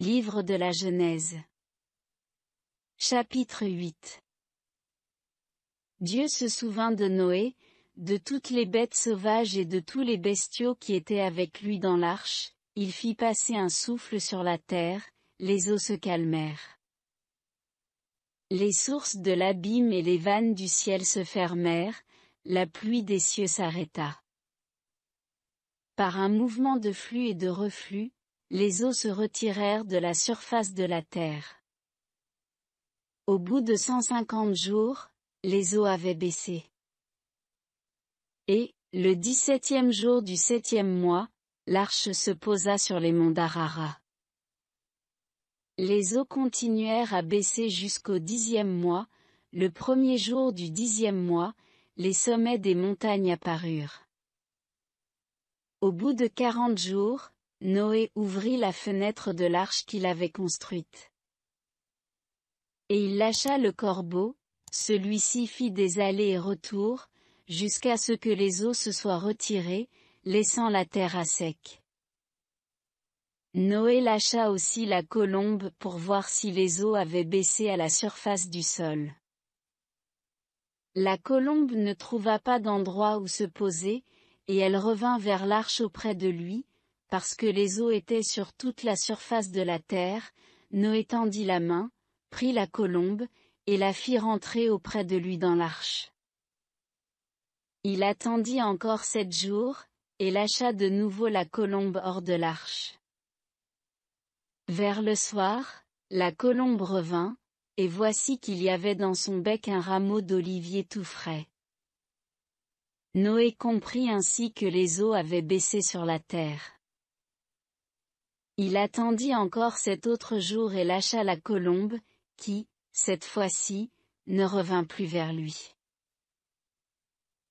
Livre de la Genèse. Chapitre 8 Dieu se souvint de Noé, de toutes les bêtes sauvages et de tous les bestiaux qui étaient avec lui dans l'arche, il fit passer un souffle sur la terre, les eaux se calmèrent. Les sources de l'abîme et les vannes du ciel se fermèrent, la pluie des cieux s'arrêta. Par un mouvement de flux et de reflux, les eaux se retirèrent de la surface de la terre. Au bout de 150 jours, les eaux avaient baissé. Et, le dix-septième jour du septième mois, l'arche se posa sur les monts d'Arara. Les eaux continuèrent à baisser jusqu'au dixième mois, le premier jour du dixième mois, les sommets des montagnes apparurent. Au bout de quarante jours, Noé ouvrit la fenêtre de l'arche qu'il avait construite. Et il lâcha le corbeau, celui-ci fit des allées et retours, jusqu'à ce que les eaux se soient retirées, laissant la terre à sec. Noé lâcha aussi la colombe pour voir si les eaux avaient baissé à la surface du sol. La colombe ne trouva pas d'endroit où se poser, et elle revint vers l'arche auprès de lui, parce que les eaux étaient sur toute la surface de la terre, Noé tendit la main, prit la colombe, et la fit rentrer auprès de lui dans l'arche. Il attendit encore sept jours, et lâcha de nouveau la colombe hors de l'arche. Vers le soir, la colombe revint, et voici qu'il y avait dans son bec un rameau d'olivier tout frais. Noé comprit ainsi que les eaux avaient baissé sur la terre. Il attendit encore cet autre jour et lâcha la colombe, qui, cette fois-ci, ne revint plus vers lui.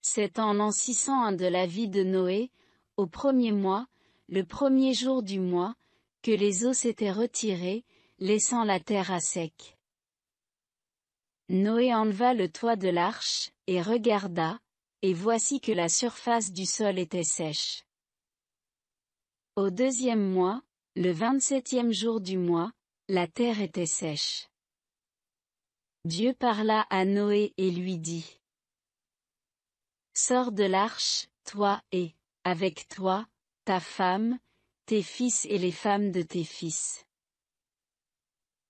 C'est en l'an 601 de la vie de Noé, au premier mois, le premier jour du mois, que les eaux s'étaient retirées, laissant la terre à sec. Noé enleva le toit de l'arche, et regarda, et voici que la surface du sol était sèche. Au deuxième mois, le vingt-septième jour du mois, la terre était sèche. Dieu parla à Noé et lui dit. Sors de l'arche, toi et, avec toi, ta femme, tes fils et les femmes de tes fils.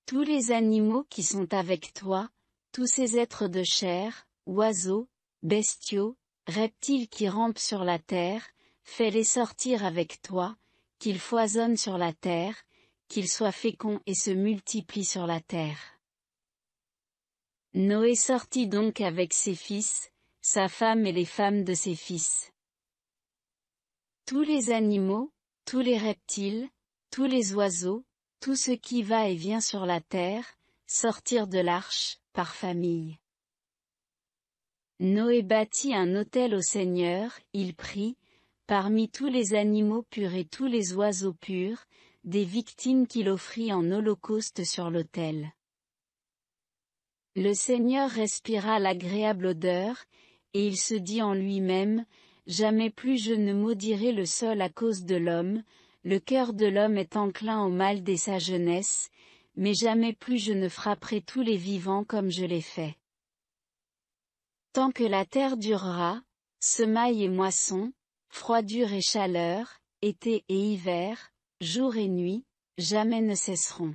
Tous les animaux qui sont avec toi, tous ces êtres de chair, oiseaux, bestiaux, reptiles qui rampent sur la terre, fais-les sortir avec toi, qu'il foisonne sur la terre, qu'il soit fécond et se multiplie sur la terre. Noé sortit donc avec ses fils, sa femme et les femmes de ses fils. Tous les animaux, tous les reptiles, tous les oiseaux, tout ce qui va et vient sur la terre, sortir de l'arche, par famille. Noé bâtit un autel au Seigneur, il prit, Parmi tous les animaux purs et tous les oiseaux purs, des victimes qu'il offrit en holocauste sur l'autel. Le Seigneur respira l'agréable odeur, et il se dit en lui-même, Jamais plus je ne maudirai le sol à cause de l'homme, le cœur de l'homme est enclin au mal dès sa jeunesse, mais jamais plus je ne frapperai tous les vivants comme je l'ai fait. Tant que la terre durera, semailles et moisson, Froidure et chaleur, été et hiver, jour et nuit, jamais ne cesseront.